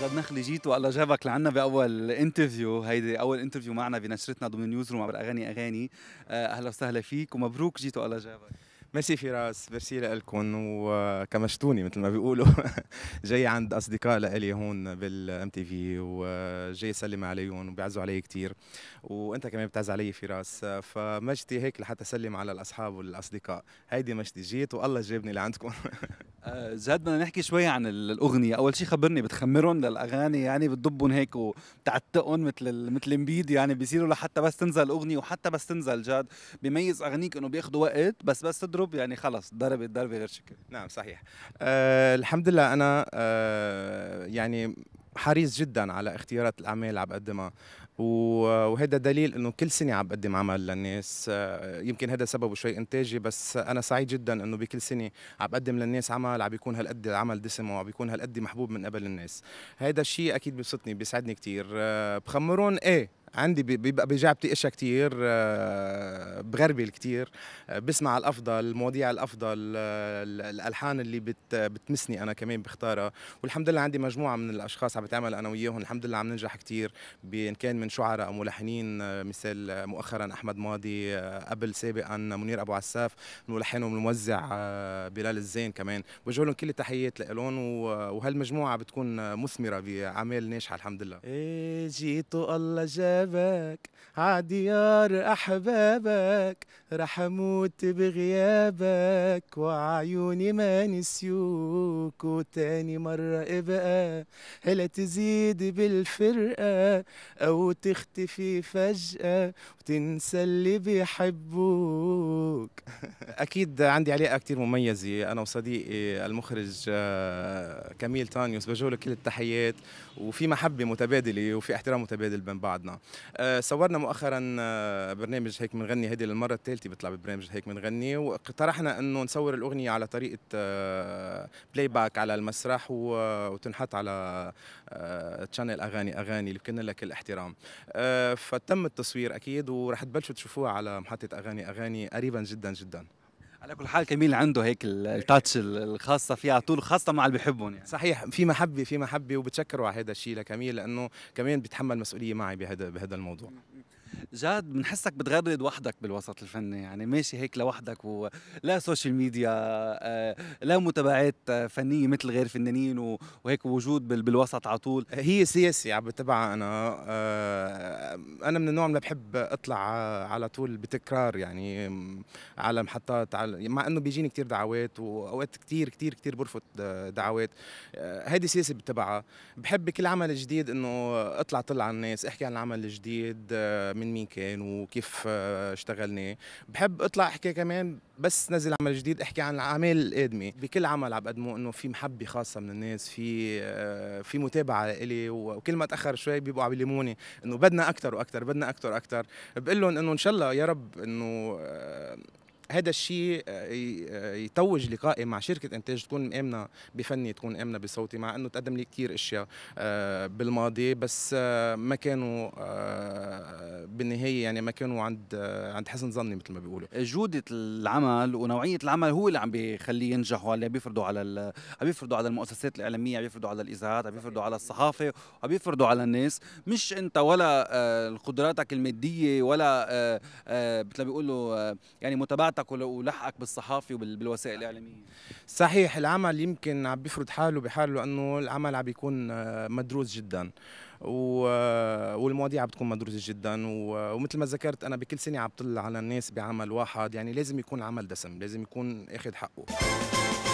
جد نخلي جيت والله جابك لعنا باول انترفيو هيدي اول انترفيو معنا بنشرتنا ضمن نيوز روم عبر اغاني اغاني آه، اهلا وسهلا فيك ومبروك جيت والله جابك ميرسي فراس ميرسي لكم وكمشتوني مثل ما بيقولوا جاي عند اصدقاء لإلي هون بالام تي في وجاي سلم عليهم وبيعزوا علي كثير وانت كمان بتعز علي فراس فمجدي هيك لحتى اسلم على الاصحاب والاصدقاء هيدي مجدي جيت والله جابني لعندكم آه، زاد بدنا نحكي شوي عن الاغنيه اول شيء خبرني بتخمرهم للاغاني يعني بتضبهم هيك وبتعتقهم مثل مثل مبيد يعني بيصيروا لحتى بس تنزل اغنيه وحتى بس تنزل جاد بيميز اغانيك انه بياخذوا وقت بس بس تدرس تضرب يعني خلص ضربت ضربه غير شكل نعم صحيح أه الحمد لله انا أه يعني حريص جدا على اختيارات الاعمال اللي عم بقدمها وهذا دليل انه كل سنه عم بقدم عمل للناس آه، يمكن هذا سببه شوي انتاجي بس انا سعيد جدا انه بكل سنه عم بقدم للناس عمل عم بيكون هالقد العمل دسم وعم بيكون هالقد محبوب من قبل الناس هذا الشيء اكيد بيبسطني بيسعدني كثير آه، بخمرون ايه عندي بيبقى بإجابتي إشياء كتير آه، بغربل كتير آه، بسمع الأفضل المواضيع الأفضل آه، الألحان اللي بت بتمسني أنا كمان بختارها والحمد لله عندي مجموعة من الأشخاص عم بتعمل أنا وياهم الحمد لله عم ننجح كتير بإن كان من شعراء أو ملحنين مثل مؤخرا أحمد ماضي قبل سابقا منير أبو عساف ملحن والموزع بلال الزين كمان بوجه لهم كل التحيات لهم وهالمجموعة بتكون مثمرة بأعمال ناجحة الحمد لله إيه جيتوا الله جاب بابك عديار أحبابك رح أموت بغيابك وعيوني ما نسيوك وتاني مرة ابقى هلا تزيد بالفرقة أو تختفي فجأة وتنسى اللي بيحبوك أكيد عندي علاقة كتير مميزة أنا وصديقي المخرج آه، كميل تانيوس بجوله كل التحيات وفي محبة متبادلة وفي احترام متبادل بين بعضنا آه، صورنا مؤخرا آه، برنامج هيك بنغني هذه للمره الثالثه بيطلع ببرنامج هيك بنغني واقترحنا انه نصور الاغنيه على طريقه بلاي آه، باك على المسرح وتنحط على تشانل اغاني اغاني اللي كنا لك الاحترام فتم التصوير اكيد ورح تبلشوا تشوفوها على محطه اغاني اغاني قريبا جدا جدا على كل حال كميل عنده هيك التاتش الخاصه فيه على طول خاصه مع اللي بيحبهم يعني صحيح في محبه في محبه وبتشكره على هذا الشيء لكميل لانه كمان بيتحمل مسؤوليه معي بهذا بهذا الموضوع جاد بنحسك بتغرد وحدك بالوسط الفني يعني ماشي هيك لوحدك ولا سوشيال ميديا لا متابعات آه، فنيه مثل غير فنانين وهيك وجود بالوسط على طول هي سياسي عم بتبعها انا آه، انا من النوع اللي بحب اطلع على طول بتكرار يعني على محطات على مع انه بيجيني كثير دعوات واوقات كثير كثير كثير برفض آه، دعوات هيدي سياسه بتبعها بحب كل عمل جديد انه اطلع طلع على الناس احكي عن العمل الجديد من مين مين كان وكيف آه، اشتغلنا بحب اطلع احكي كمان بس نزل عمل جديد احكي عن الاعمال القادمه بكل عمل عم بقدمه انه في محبه خاصه من الناس في آه، في متابعه لإلي وكل ما تاخر شوي بيبقوا عم يلموني انه بدنا اكثر واكثر بدنا اكثر واكثر بقول لهم انه ان شاء الله يا رب انه آه، هذا الشيء يتوج لقائي مع شركه انتاج تكون مآمنه بفني تكون مآمنة بصوتي مع انه تقدم لي كثير اشياء بالماضي بس ما كانوا بالنهايه يعني مكانه عند عند حسن ظني مثل ما بيقولوا جوده العمل ونوعيه العمل هو اللي عم بيخليه ينجح عم بيفرضوا على ال... عم بيفرضوا على المؤسسات الاعلاميه عم بيفرضوا على الاذاعات عم بيفرضوا على الصحافه عم بيفرضوا على الناس مش انت ولا آه، قدراتك الماديه ولا آه، آه، مثل ما بيقولوا يعني متابعتك ولحقك بالصحافه وبالوسائل الاعلاميه صحيح العمل يمكن عم بيفرض حاله بحاله لانه العمل عم بيكون مدروس جدا والمواضيع بتكون مدروسه جدا ومثل ما ذكرت انا بكل سنه عم بطلع على الناس بعمل واحد يعني لازم يكون عمل دسم لازم يكون اخذ حقه